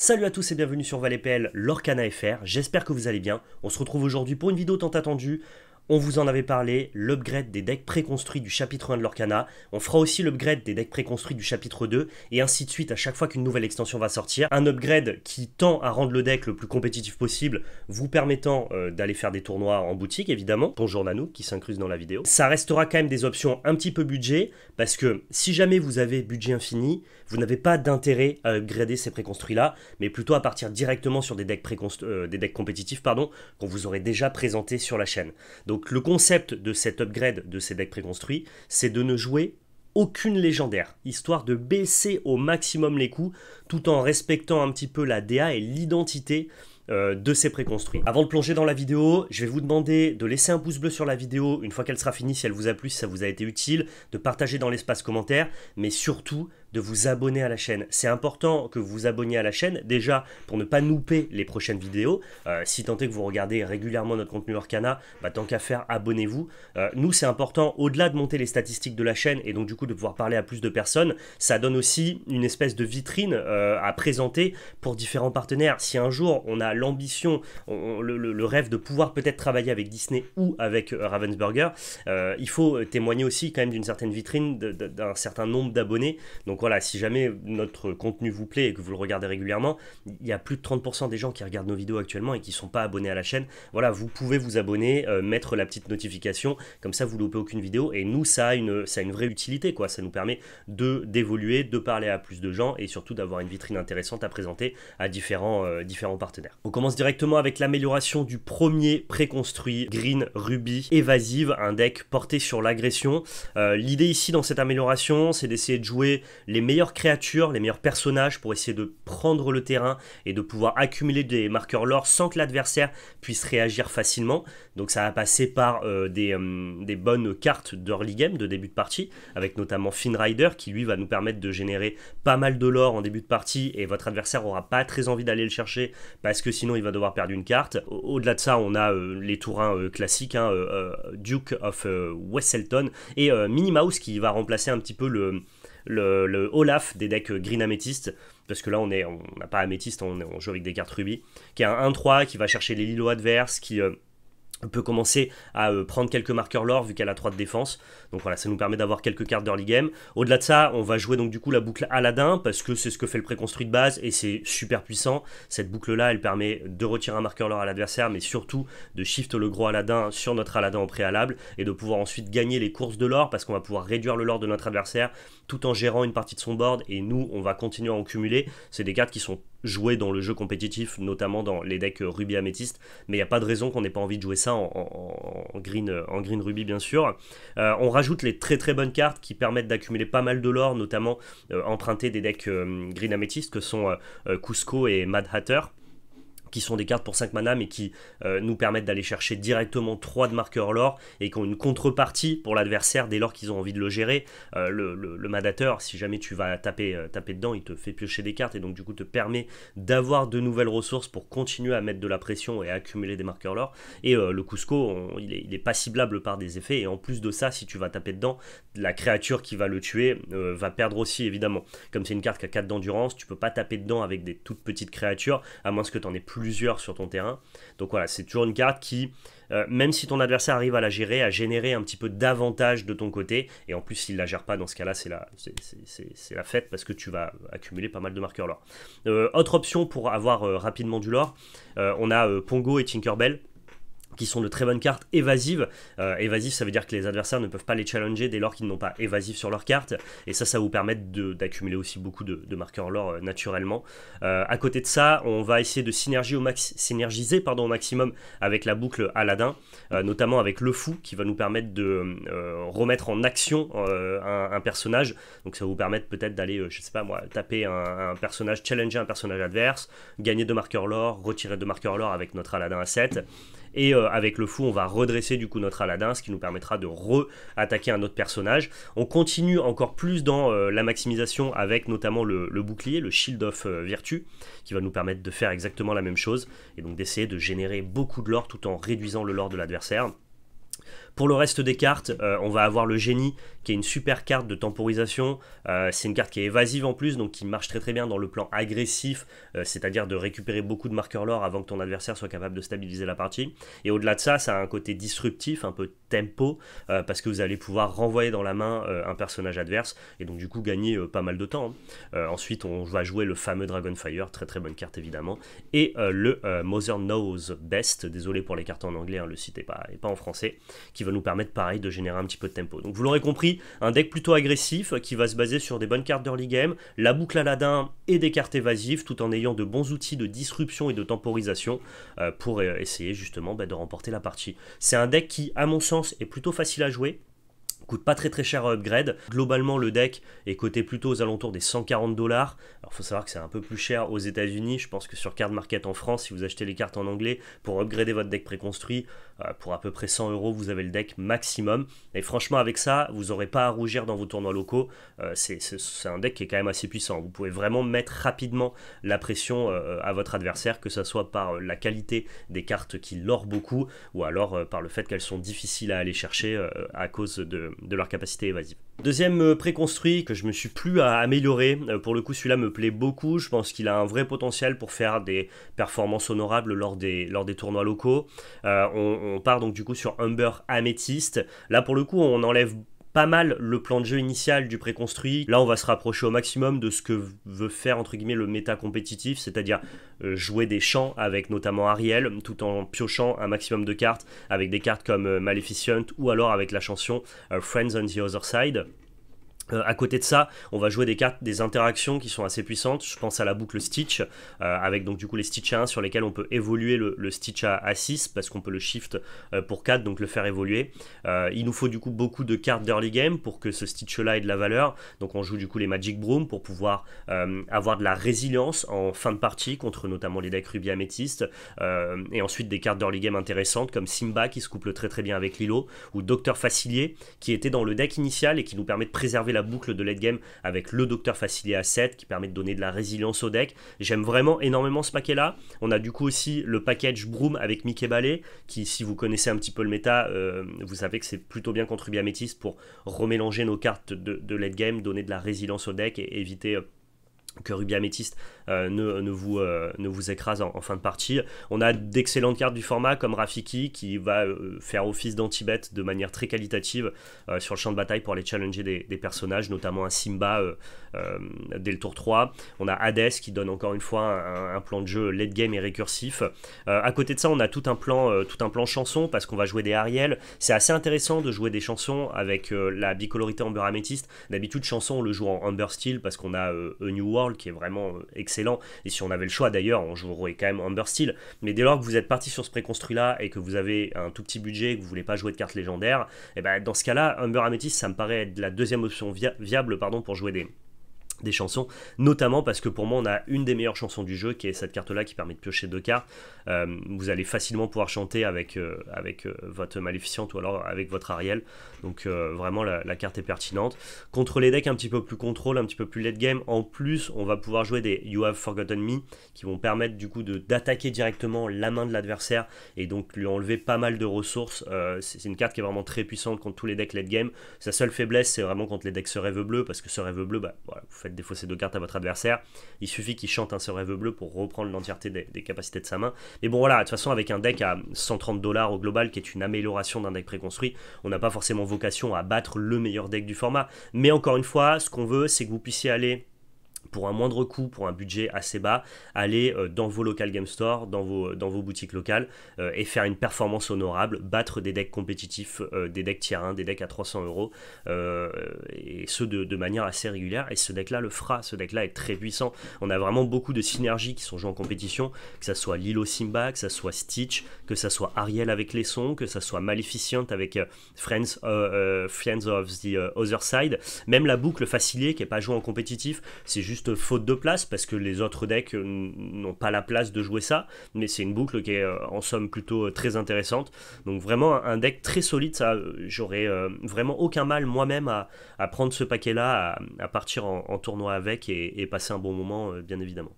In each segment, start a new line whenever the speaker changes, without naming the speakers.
Salut à tous et bienvenue sur ValetPL, l'Orcana FR, j'espère que vous allez bien. On se retrouve aujourd'hui pour une vidéo tant attendue on vous en avait parlé, l'upgrade des decks préconstruits du chapitre 1 de l'Orcana. On fera aussi l'upgrade des decks préconstruits du chapitre 2, et ainsi de suite à chaque fois qu'une nouvelle extension va sortir. Un upgrade qui tend à rendre le deck le plus compétitif possible, vous permettant euh, d'aller faire des tournois en boutique, évidemment. Bonjour Nano, qui s'incruse dans la vidéo. Ça restera quand même des options un petit peu budget, parce que si jamais vous avez budget infini, vous n'avez pas d'intérêt à upgrader ces préconstruits-là, mais plutôt à partir directement sur des decks, euh, des decks compétitifs pardon, qu'on vous aurait déjà présentés sur la chaîne. Donc le concept de cet upgrade de ces decks préconstruits, c'est de ne jouer aucune légendaire, histoire de baisser au maximum les coûts, tout en respectant un petit peu la DA et l'identité euh, de ces préconstruits. Avant de plonger dans la vidéo, je vais vous demander de laisser un pouce bleu sur la vidéo une fois qu'elle sera finie, si elle vous a plu, si ça vous a été utile, de partager dans l'espace commentaire, mais surtout de vous abonner à la chaîne. C'est important que vous vous abonniez à la chaîne, déjà pour ne pas louper les prochaines vidéos. Euh, si tant est que vous regardez régulièrement notre contenu orkana bah, tant qu'à faire, abonnez-vous. Euh, nous, c'est important, au-delà de monter les statistiques de la chaîne et donc du coup de pouvoir parler à plus de personnes, ça donne aussi une espèce de vitrine euh, à présenter pour différents partenaires. Si un jour on a l'ambition, le, rêve de pouvoir peut-être travailler avec Disney ou avec Ravensburger, il faut témoigner aussi quand même d'une certaine vitrine, d'un certain nombre d'abonnés. Donc voilà, si jamais notre contenu vous plaît et que vous le regardez régulièrement, il y a plus de 30% des gens qui regardent nos vidéos actuellement et qui ne sont pas abonnés à la chaîne. Voilà, vous pouvez vous abonner, euh, mettre la petite notification, comme ça vous loupez aucune vidéo. Et nous, ça a une, une vraie utilité, quoi. Ça nous permet de d'évoluer, de parler à plus de gens et surtout d'avoir une vitrine intéressante à présenter à différents, euh, différents partenaires. On commence directement avec l'amélioration du premier préconstruit Green Ruby évasive, un deck porté sur l'agression. Euh, l'idée ici dans cette amélioration, c'est d'essayer de jouer les les meilleures créatures, les meilleurs personnages pour essayer de prendre le terrain et de pouvoir accumuler des marqueurs lore sans que l'adversaire puisse réagir facilement. Donc ça va passer par euh, euh, des, bonnes cartes d'early game, de début de partie, avec notamment Finrider qui lui va nous permettre de générer pas mal de lore en début de partie et votre adversaire aura pas très envie d'aller le chercher parce que sinon il va devoir perdre une carte. Au-delà de ça, on a euh, les tourins classiques, hein, Duke of Wesselton et Minnie Mouse qui va remplacer un petit peu le le, Olaf des decks Green Amethyst, parce que là on n'a on pas Amethyst, on, joue avec des cartes rubis, qui a un 1-3 qui va chercher les Lilo adverses, qui euh, peut commencer à euh, prendre quelques marqueurs l'or vu qu'elle a 3 de défense. Donc voilà, ça nous permet d'avoir quelques cartes d'early game. Au-delà de ça, on va jouer donc du coup la boucle Aladdin parce que c'est ce que fait le préconstruit de base et c'est super puissant. Cette boucle-là, elle permet de retirer un marqueur l'or à l'adversaire mais surtout de shift le gros Aladdin sur notre Aladdin au préalable et de pouvoir ensuite gagner les courses de l'or parce qu'on va pouvoir réduire le l'or de notre adversaire tout en gérant une partie de son board et nous, on va continuer à en cumuler. C'est des cartes qui sont jouer dans le jeu compétitif, notamment dans les decks Ruby Améthyste. Mais il n'y a pas de raison qu'on n'ait pas envie de jouer ça en, green, en green Ruby, bien sûr. Euh, on rajoute les très très bonnes cartes qui permettent d'accumuler pas mal de l'or, notamment euh, emprunter des decks euh, green Améthyste que sont Cusco et Mad Hatter qui sont des cartes pour 5 mana, mais qui euh, nous permettent d'aller chercher directement 3 de marqueurs l'or et qui ont une contrepartie pour l'adversaire dès lors qu'ils ont envie de le gérer. Euh, le, le, madateur, si jamais tu vas taper, euh, taper dedans, il te fait piocher des cartes et donc du coup te permet d'avoir de nouvelles ressources pour continuer à mettre de la pression et accumuler des marqueurs l'or. Et le Cusco, il, est, pas ciblable par des effets et en plus de ça, si tu vas taper dedans, la créature qui va le tuer va perdre aussi évidemment. Comme c'est une carte qui a 4 d'endurance, tu peux pas taper dedans avec des toutes petites créatures, à moins que tu en aies plus sur ton terrain. Donc voilà, c'est toujours une carte qui, euh, même si ton adversaire arrive à la gérer, à générer un petit peu d'avantage de ton côté, et en plus s'il la gère pas, dans ce cas-là, c'est la, c'est, la fête parce que tu vas accumuler pas mal de marqueurs l'or. Euh, autre option pour avoir euh, rapidement du lore, on a Pongo et Tinkerbell qui sont de très bonnes cartes évasives. Euh, évasives, ça veut dire que les adversaires ne peuvent pas les challenger dès lors qu'ils n'ont pas évasives sur leur carte. Et ça, ça vous permet d'accumuler aussi beaucoup de, marqueurs lore euh, naturellement. Euh, à côté de ça, on va essayer de synergie au synergiser pardon, au maximum avec la boucle Aladdin, notamment avec le fou, qui va nous permettre de remettre en action un, personnage. Donc ça va vous permettre peut-être d'aller, je sais pas moi, taper un, personnage, challenger un personnage adverse, gagner deux marqueurs lore, retirer deux marqueurs lore avec notre Aladdin à 7. Et euh, avec le fou, on va redresser du coup notre Aladdin, ce qui nous permettra de re-attaquer un autre personnage. On continue encore plus dans euh, la maximisation avec notamment le, bouclier, le Shield of euh, Virtue, qui va nous permettre de faire exactement la même chose, et donc d'essayer de générer beaucoup de lore tout en réduisant le lore de l'adversaire. Pour le reste des cartes, euh, on va avoir le génie, qui est une super carte de temporisation. Euh, c'est une carte qui est évasive en plus, donc qui marche très très bien dans le plan agressif, euh, c'est-à-dire de récupérer beaucoup de marqueurs lore avant que ton adversaire soit capable de stabiliser la partie. Et au-delà de ça, ça a un côté disruptif, un peu tempo, parce que vous allez pouvoir renvoyer dans la main un personnage adverse, et donc du coup gagner pas mal de temps. Hein. ensuite, on va jouer le fameux Dragonfire, très très bonne carte évidemment, et le Mother Knows Best, désolé pour les cartes en anglais, hein, le site n'est pas, pas en français qui va nous permettre pareil de générer un petit peu de tempo. Donc vous l'aurez compris, un deck plutôt agressif euh, qui va se baser sur des bonnes cartes d'early game, la boucle Aladdin et des cartes évasives tout en ayant de bons outils de disruption et de temporisation euh, pour euh, essayer justement bah, de remporter la partie. C'est un deck qui à mon sens est plutôt facile à jouer coûte pas très très cher à euh, upgrade. Globalement, le deck est coté plutôt aux alentours des 140 dollars. Alors, faut savoir que c'est un peu plus cher aux États-Unis. Je pense que sur Card Market en France, si vous achetez les cartes en anglais pour upgrader votre deck préconstruit, euh, pour à peu près 100 euros, vous avez le deck maximum. Et franchement, avec ça, vous n'aurez pas à rougir dans vos tournois locaux. Euh, c'est un deck qui est quand même assez puissant. Vous pouvez vraiment mettre rapidement la pression à votre adversaire, que ce soit par la qualité des cartes qui l'orent beaucoup ou alors par le fait qu'elles sont difficiles à aller chercher à cause de de, leur capacité évasive. Deuxième euh, préconstruit que je me suis plus à améliorer, euh, pour le coup celui-là me plaît beaucoup, je pense qu'il a un vrai potentiel pour faire des performances honorables lors des, lors des tournois locaux. Euh, on, on, part donc du coup sur Humber Amethyst, là pour le coup on enlève pas mal le plan de jeu initial du préconstruit. Là, on va se rapprocher au maximum de ce que veut faire entre guillemets le méta compétitif, c'est-à-dire euh, jouer des champs avec notamment Ariel, tout en piochant un maximum de cartes avec des cartes comme euh, Maleficent ou alors avec la chanson euh, Friends on the Other Side. Euh, à côté de ça, on va jouer des cartes, des interactions qui sont assez puissantes. Je pense à la boucle Stitch, euh, avec donc du coup les Stitch à 1 sur lesquels on peut évoluer le, Stitch à, 6 parce qu'on peut le shift euh, pour 4, donc le faire évoluer. il nous faut du coup beaucoup de cartes d'early game pour que ce Stitch là ait de la valeur. Donc on joue du coup les Magic Broom pour pouvoir avoir de la résilience en fin de partie contre notamment les decks Ruby Améthyste. et ensuite des cartes d'early game intéressantes comme Simba qui se couple très très bien avec Lilo ou Docteur Facilier qui était dans le deck initial et qui nous permet de préserver la boucle de late game avec le docteur facilité à 7 qui permet de donner de la résilience au deck. J'aime vraiment énormément ce paquet là. On a du coup aussi le package Broom avec Mickey Ballet qui, si vous connaissez un petit peu le méta, euh, vous savez que c'est plutôt bien contre métis pour remélanger nos cartes de, de late game, donner de la résilience au deck et éviter. Euh, que Ruby Amethyst euh, ne, vous, euh, ne vous écrase en, fin de partie. On a d'excellentes cartes du format comme Rafiki qui va euh, faire office danti de manière très qualitative sur le champ de bataille pour aller challenger des, personnages, notamment un Simba dès le tour 3. On a Hades qui donne encore une fois un, plan de jeu late game et récursif. à côté de ça, on a tout un plan, tout un plan chanson parce qu'on va jouer des Ariel. C'est assez intéressant de jouer des chansons avec la bicolorité Amber Amethyst, D'habitude, chansons, on le joue en Amber Steel parce qu'on a A New World qui est vraiment euh, excellent. Et si on avait le choix d'ailleurs, on jouerait quand même Amber Steel. Mais dès lors que vous êtes parti sur ce préconstruit là et que vous avez un tout petit budget, que vous voulez pas jouer de cartes légendaires, et eh ben dans ce cas-là, Amber Amethyst ça me paraît être la deuxième option viable pardon, pour jouer des des chansons, notamment parce que pour moi on a une des meilleures chansons du jeu qui est cette carte là qui permet de piocher deux cartes. Euh, vous allez facilement pouvoir chanter avec, euh, avec euh, votre Maléficiente ou alors avec votre Ariel, donc vraiment la, carte est pertinente. Contre les decks un petit peu plus contrôle, un petit peu plus late game, en plus on va pouvoir jouer des You Have Forgotten Me qui vont permettre du coup d'attaquer directement la main de l'adversaire et donc lui enlever pas mal de ressources. c'est une carte qui est vraiment très puissante contre tous les decks late game. Sa seule faiblesse c'est vraiment contre les decks ce rêve bleu parce que ce rêve bleu, bah voilà, vous faites des fossés deux cartes à votre adversaire. Il suffit qu'il chante un seul rêve bleu pour reprendre l'entièreté des, capacités de sa main. Mais bon, voilà, de toute façon, avec un deck à 130 dollars au global, qui est une amélioration d'un deck préconstruit, on n'a pas forcément vocation à battre le meilleur deck du format. Mais encore une fois, ce qu'on veut, c'est que vous puissiez aller pour un moindre coût, pour un budget assez bas, aller euh, dans vos local game store, dans vos, dans vos boutiques locales euh, et faire une performance honorable, battre des decks compétitifs, euh, des decks tier 1, des decks à 300 euros et ce de, de, manière assez régulière. Et ce deck-là le fera, ce deck-là est très puissant. On a vraiment beaucoup de synergies qui sont jouées en compétition, que ça soit Lilo Simba, que ça soit Stitch, que ça soit Ariel avec les sons, que ça soit Maleficent avec Friends, Friends of the Other Side, même la boucle facilier qui n'est pas jouée en compétitif, c'est juste juste faute de place parce que les autres decks euh, n'ont pas la place de jouer ça. Mais c'est une boucle qui est euh, en somme plutôt euh, très intéressante. Donc vraiment un deck très solide, ça j'aurais vraiment aucun mal moi-même à, prendre ce paquet-là, à, partir en, tournoi avec et passer un bon moment bien évidemment.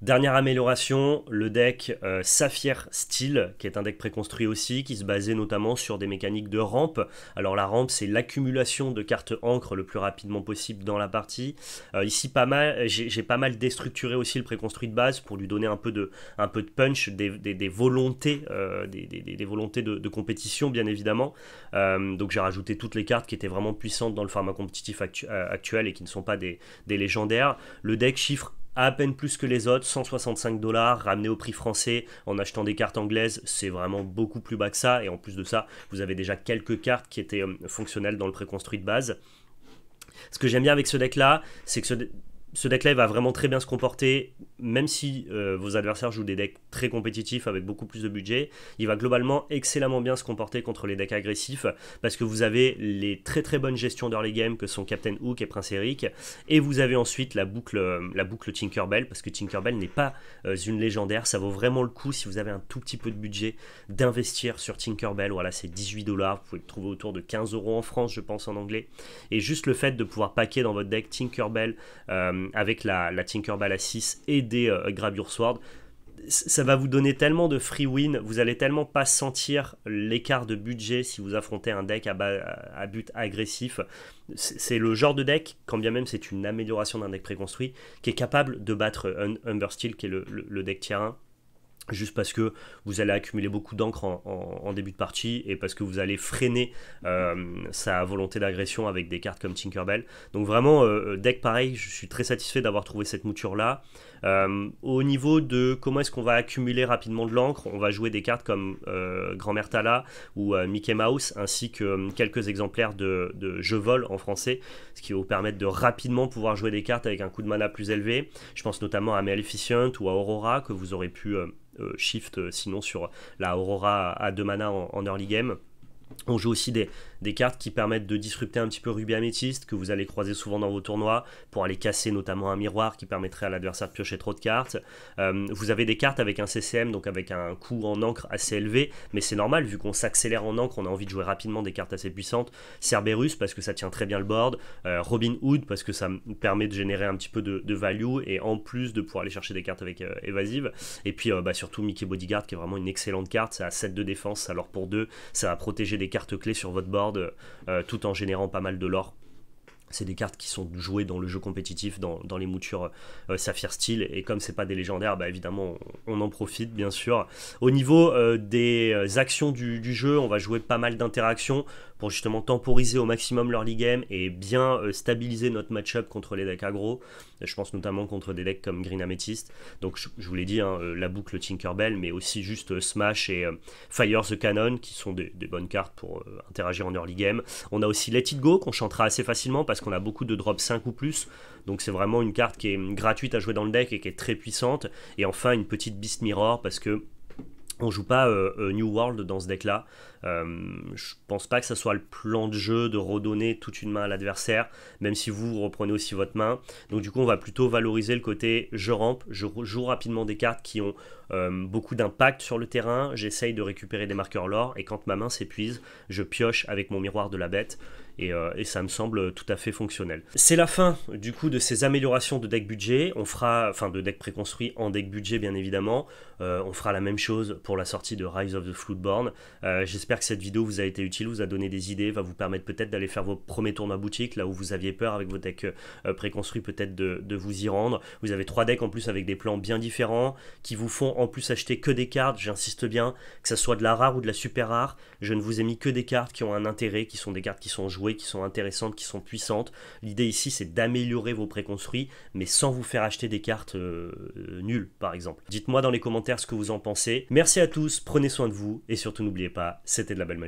Dernière amélioration, le deck euh, Saphir Steel, qui est un deck préconstruit aussi, qui se basait notamment sur des mécaniques de rampe. Alors la rampe, c'est l'accumulation de cartes encre le plus rapidement possible dans la partie. Euh, ici, pas mal, j'ai pas mal déstructuré aussi le préconstruit de base pour lui donner un peu de, un peu de punch, des, volontés, des, volontés euh, de, compétition, bien évidemment. donc j'ai rajouté toutes les cartes qui étaient vraiment puissantes dans le format compétitif actuel et qui ne sont pas des légendaires. Le deck chiffre à peine plus que les autres, 165 dollars, ramené au prix français en achetant des cartes anglaises, c'est vraiment beaucoup plus bas que ça. Et en plus de ça, vous avez déjà quelques cartes qui étaient euh, fonctionnelles dans le préconstruit de base. Ce que j'aime bien avec ce deck là, c'est que ce ce deck-là va vraiment très bien se comporter, même si euh, vos adversaires jouent des decks très compétitifs avec beaucoup plus de budget. Il va globalement excellemment bien se comporter contre les decks agressifs, parce que vous avez les très très bonnes gestions d'early game que sont Captain Hook et Prince Eric, et vous avez ensuite la boucle, euh, la boucle Tinkerbell, parce que Tinkerbell n'est pas euh, une légendaire, ça vaut vraiment le coup si vous avez un tout petit peu de budget d'investir sur Tinkerbell. Voilà, c'est 18 dollars, vous pouvez le trouver autour de 15 euros en France, je pense, en anglais. Et juste le fait de pouvoir paquer dans votre deck Tinkerbell, euh, euh, avec la, la Tinkerball à 6 et des euh, Grab Grabure Sword, ça va vous donner tellement de free win, vous allez tellement pas sentir l'écart de budget si vous affrontez un deck à, but agressif. C'est le genre de deck, quand bien même c'est une amélioration d'un deck préconstruit, qui est capable de battre un Steel qui est le, deck tier juste parce que vous allez accumuler beaucoup d'encre en, début de partie et parce que vous allez freiner euh, sa volonté d'agression avec des cartes comme Tinkerbell. Donc vraiment, euh, euh, deck pareil, je suis très satisfait d'avoir trouvé cette mouture-là. au niveau de comment est-ce qu'on va accumuler rapidement de l'encre, on va jouer des cartes comme Grand-Mère Tala ou Mickey Mouse, ainsi que quelques exemplaires de, Je vole en français, ce qui va vous permettre de rapidement pouvoir jouer des cartes avec un coup de mana plus élevé. Je pense notamment à Maleficent ou à Aurora que vous aurez pu euh, shift euh, sinon sur la Aurora à 2 mana en, en early game. On joue aussi des, des cartes qui permettent de disrupter un petit peu Ruby Améthyste, que vous allez croiser souvent dans vos tournois, pour aller casser notamment un miroir qui permettrait à l'adversaire de piocher trop de cartes. Euh, vous avez des cartes avec un CCM, donc avec un coût en encre assez élevé, mais c'est normal, vu qu'on s'accélère en encre, on a envie de jouer rapidement des cartes assez puissantes. Cerberus, parce que ça tient très bien le board. Euh, Robin Hood, parce que ça permet de générer un petit peu de, value, et en plus de pouvoir aller chercher des cartes avec euh, évasive. Et puis bah, surtout Mickey Bodyguard, qui est vraiment une excellente carte, ça a 7 de défense, alors pour 2, ça va protéger des cartes clés sur votre board euh, tout en générant pas mal de l'or c'est des cartes qui sont jouées dans le jeu compétitif, dans, les moutures euh, Saphir Steel, et comme c'est pas des légendaires, bah évidemment on, en profite bien sûr. Au niveau euh, des actions du, jeu, on va jouer pas mal d'interactions pour justement temporiser au maximum leur league game et bien stabiliser notre match-up contre les decks aggro. Je pense notamment contre des decks comme Green Amethyst. Donc je, vous l'ai dit, hein, euh, la boucle Tinkerbell, mais aussi juste euh, Smash et euh, Fire the Cannon, qui sont des, des bonnes cartes pour interagir en early game. On a aussi Let It Go, qu'on chantera assez facilement parce qu'on a beaucoup de drops 5 ou plus. Donc c'est vraiment une carte qui est hum, gratuite à jouer dans le deck et qui est très puissante. Et enfin, une petite Beast Mirror parce que on joue pas euh, euh, New World dans ce deck-là. Euh, je pense pas que ça soit le plan de jeu de redonner toute une main à l'adversaire, même si vous reprenez aussi votre main. Donc du coup, on va plutôt valoriser le côté je rampe, je joue rapidement des cartes qui ont euh, beaucoup d'impact sur le terrain. J'essaye de récupérer des marqueurs l'or et quand ma main s'épuise, je pioche avec mon miroir de la bête. Et, et, ça me semble tout à fait fonctionnel. C'est la fin du coup de ces améliorations de deck budget. On fera, enfin de deck préconstruit en deck budget bien évidemment. Euh, on fera la même chose pour la sortie de Rise of the Floodborne. Euh, j'espère que cette vidéo vous a été utile, vous a donné des idées, va vous permettre peut-être d'aller faire vos premiers tournois boutique, là où vous aviez peur avec vos decks euh, préconstruits, peut-être de, vous y rendre. Vous avez trois decks en plus avec des plans bien différents qui vous font en plus acheter que des cartes, j'insiste bien, que ça soit de la rare ou de la super rare, je ne vous ai mis que des cartes qui ont un intérêt, qui sont des cartes qui sont jouées, qui sont intéressantes, qui sont puissantes. L'idée ici c'est d'améliorer vos préconstruits, mais sans vous faire acheter des cartes nulles par exemple. Dites-moi dans les commentaires ce que vous en pensez. Merci à tous, prenez soin de vous et surtout n'oubliez pas, c'était de la belle magie.